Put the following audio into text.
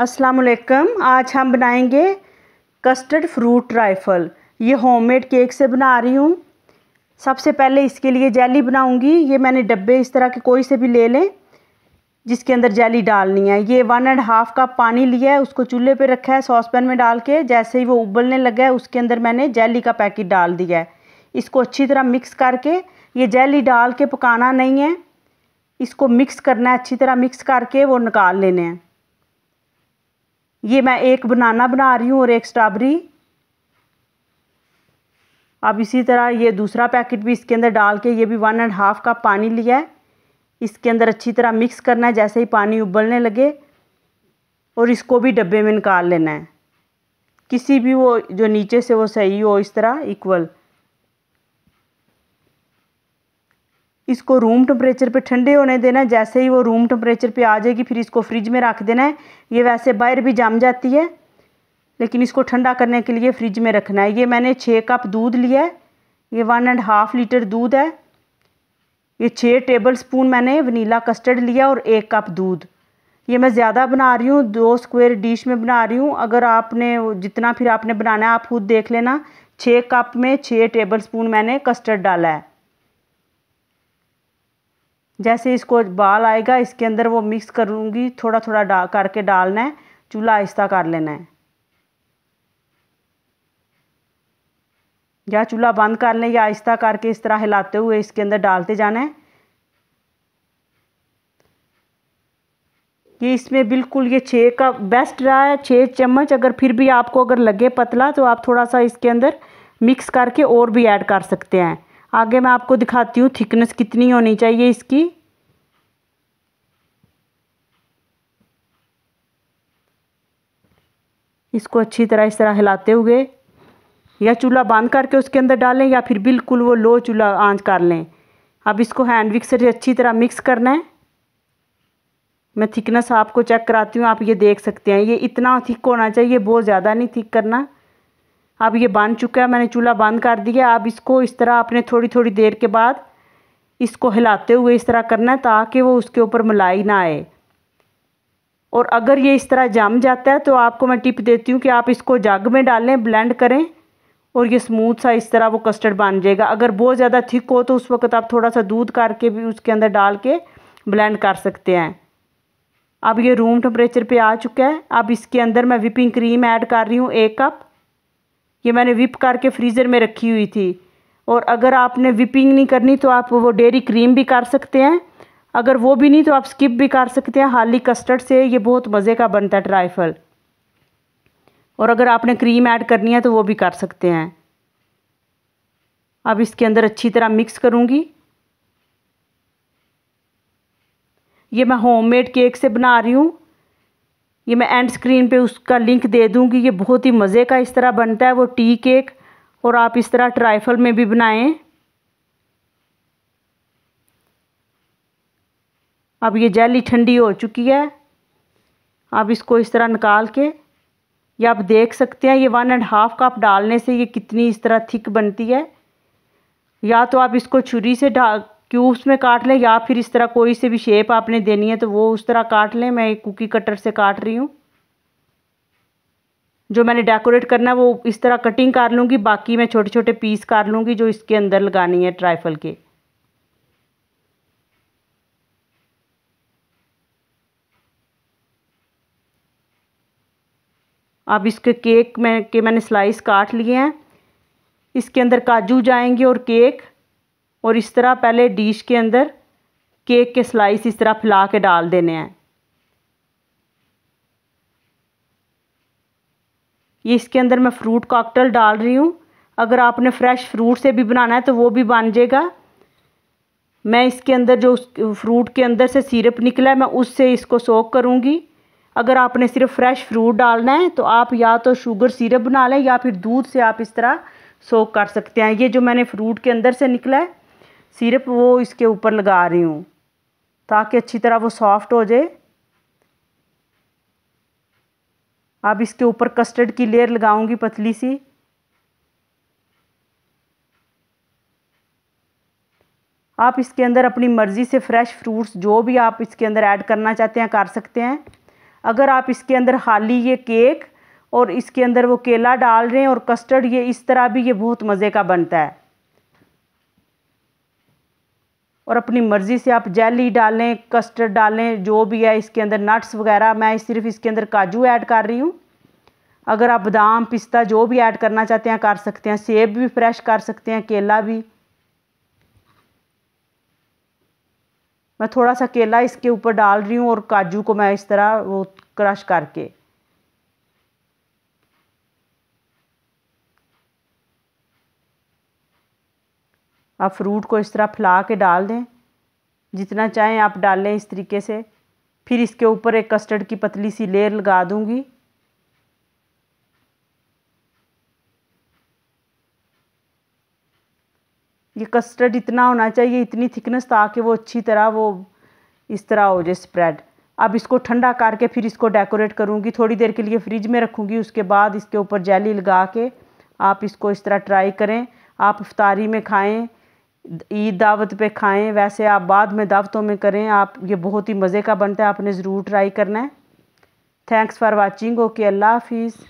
असलकम आज हम बनाएंगे कस्टर्ड फ्रूट ट्राइफल ये होममेड केक से बना रही हूँ सबसे पहले इसके लिए जेली बनाऊंगी ये मैंने डब्बे इस तरह के कोई से भी ले लें जिसके अंदर जेली डालनी है ये वन एंड हाफ़ कप पानी लिया है उसको चूल्हे पे रखा है सॉस पैन में डाल के जैसे ही वो उबलने लगा है उसके अंदर मैंने जेली का पैकेट डाल दिया है इसको अच्छी तरह मिक्स करके ये जेली डाल के पकाना नहीं है इसको मिक्स करना है अच्छी तरह मिक्स करके वो निकाल लेने हैं ये मैं एक बनाना बना रही हूँ और एक स्ट्रॉबेरी अब इसी तरह ये दूसरा पैकेट भी इसके अंदर डाल के ये भी वन एंड हाफ़ कप पानी लिया है इसके अंदर अच्छी तरह मिक्स करना है जैसे ही पानी उबलने लगे और इसको भी डब्बे में निकाल लेना है किसी भी वो जो नीचे से वो सही हो इस तरह इक्वल इसको रूम टेम्परेचर पे ठंडे होने देना है जैसे ही वो रूम टेम्परेचर पे आ जाएगी फिर इसको फ्रिज में रख देना है ये वैसे बाहर भी जम जाती है लेकिन इसको ठंडा करने के लिए फ्रिज में रखना है ये मैंने छः कप दूध लिया है ये वन एंड हाफ़ लीटर दूध है ये छः टेबल स्पून मैंने वनीला कस्टर्ड लिया और एक कप दूध ये मैं ज़्यादा बना रही हूँ दो स्क्वायर डिश में बना रही हूँ अगर आपने जितना फिर आपने बनाना है आप खुद देख लेना छः कप में छः टेबल स्पून मैंने कस्टर्ड डाला है जैसे इसको बाल आएगा इसके अंदर वो मिक्स करूँगी थोड़ा थोड़ा डा करके डालना है चूल्हा आहिस्ता कर लेना है या चूल्हा बंद कर लें या आहिस्ता करके इस तरह हिलाते हुए इसके अंदर डालते जाना है ये इसमें बिल्कुल ये छः का बेस्ट रहा है छः चम्मच अगर फिर भी आपको अगर लगे पतला तो आप थोड़ा सा इसके अंदर मिक्स करके और भी ऐड कर सकते हैं आगे मैं आपको दिखाती हूँ थिकनेस कितनी होनी चाहिए इसकी इसको अच्छी तरह इस तरह हिलाते हुए या चूल्हा बंद करके उसके अंदर डालें या फिर बिल्कुल वो लो चूल्हा आंच कर लें अब इसको हैंड मिक्सर से अच्छी तरह मिक्स करना है मैं थिकनेस आपको चेक कराती हूँ आप ये देख सकते हैं ये इतना थिक होना चाहिए बहुत ज़्यादा नहीं थिक करना अब ये बन चुका है मैंने चूल्हा बंद कर दिया अब इसको इस तरह आपने थोड़ी थोड़ी देर के बाद इसको हिलाते हुए इस तरह करना है ताकि वो उसके ऊपर मलाई ना आए और अगर ये इस तरह जम जाता है तो आपको मैं टिप देती हूँ कि आप इसको जग में डालें ब्लेंड करें और ये स्मूथ सा इस तरह वो कस्टर्ड बन जाएगा अगर बहुत ज़्यादा थिक हो तो उस वक्त आप थोड़ा सा दूध करके भी उसके अंदर डाल के ब्लेंड कर सकते हैं अब ये रूम टेम्परेचर पे आ चुका है अब इसके अंदर मैं विपिंग क्रीम ऐड कर रही हूँ एक कप ये मैंने विप करके फ्रीज़र में रखी हुई थी और अगर आपने विपिंग नहीं करनी तो आप वो डेरी क्रीम भी कर सकते हैं अगर वो भी नहीं तो आप स्किप भी कर सकते हैं हाली कस्टर्ड से ये बहुत मज़े का बनता है ट्राइफल और अगर आपने क्रीम ऐड करनी है तो वो भी कर सकते हैं अब इसके अंदर अच्छी तरह मिक्स करूँगी ये मैं होममेड केक से बना रही हूँ ये मैं एंड स्क्रीन पे उसका लिंक दे दूँगी ये बहुत ही मज़े का इस तरह बनता है वो टी केक और आप इस तरह ट्राइफल में भी बनाएं अब ये जेली ठंडी हो चुकी है आप इसको इस तरह निकाल के ये आप देख सकते हैं ये वन एंड हाफ कप डालने से ये कितनी इस तरह थिक बनती है या तो आप इसको छुरी से डाल क्यूब्स में काट लें या फिर इस तरह कोई से भी शेप आपने देनी है तो वो उस तरह काट लें मैं एक कुकी कटर से काट रही हूँ जो मैंने डेकोरेट करना है वो इस तरह कटिंग कर लूँगी बाकी मैं छोटे छोटे पीस कर लूँगी जो इसके अंदर लगानी है ट्राइफल के अब इसके केक में के मैंने स्लाइस काट लिए हैं इसके अंदर काजू जाएंगे और केक और इस तरह पहले डिश के अंदर केक के स्लाइस इस तरह फैला के डाल देने हैं ये इसके अंदर मैं फ्रूट कॉकटेल डाल रही हूँ अगर आपने फ्रेश फ्रूट से भी बनाना है तो वो भी बन जाएगा मैं इसके अंदर जो फ्रूट के अंदर से सिरप निकला है मैं उससे इसको सोख करूँगी अगर आपने सिर्फ फ्रेश फ्रूट डालना है तो आप या तो शुगर सिरप बना लें या फिर दूध से आप इस तरह सोख कर सकते हैं ये जो मैंने फ्रूट के अंदर से निकला है सिर्फ वो इसके ऊपर लगा रही हूँ ताकि अच्छी तरह वो सॉफ्ट हो जाए अब इसके ऊपर कस्टर्ड की लेयर लगाऊंगी पतली सी आप इसके अंदर अपनी मर्ज़ी से फ्रेश फ्रूट्स जो भी आप इसके अंदर ऐड करना चाहते हैं कर सकते हैं अगर आप इसके अंदर खाली ये केक और इसके अंदर वो केला डाल रहे हैं और कस्टर्ड ये इस तरह भी ये बहुत मज़े का बनता है और अपनी मर्ज़ी से आप जेली डालें कस्टर्ड डालें जो भी है इसके अंदर नट्स वगैरह मैं सिर्फ इसके अंदर काजू ऐड कर रही हूँ अगर आप बादाम पिस्ता जो भी ऐड करना चाहते हैं कर सकते हैं सेब भी फ्रेश कर सकते हैं केला भी मैं थोड़ा सा केला इसके ऊपर डाल रही हूँ और काजू को मैं इस तरह वो क्रश करके आप फ्रूट को इस तरह फैला के डाल दें जितना चाहें आप डाल लें इस तरीके से फिर इसके ऊपर एक कस्टर्ड की पतली सी लेयर लगा दूंगी ये कस्टर्ड इतना होना चाहिए इतनी थिकनेस ताकि वो अच्छी तरह वो इस तरह हो जाए स्प्रेड अब इसको ठंडा करके फिर इसको डेकोरेट करूँगी थोड़ी देर के लिए फ्रिज में रखूँगी उसके बाद इसके ऊपर जेली लगा के आप इसको इस तरह ट्राई करें आप इफ्तारी में खाएं ईद दावत पे खाएं वैसे आप बाद में दावतों में करें आप ये बहुत ही मज़े का बनता है आपने ज़रूर ट्राई करना है थैंक्स फॉर वाचिंग ओके अल्लाह हाफिज़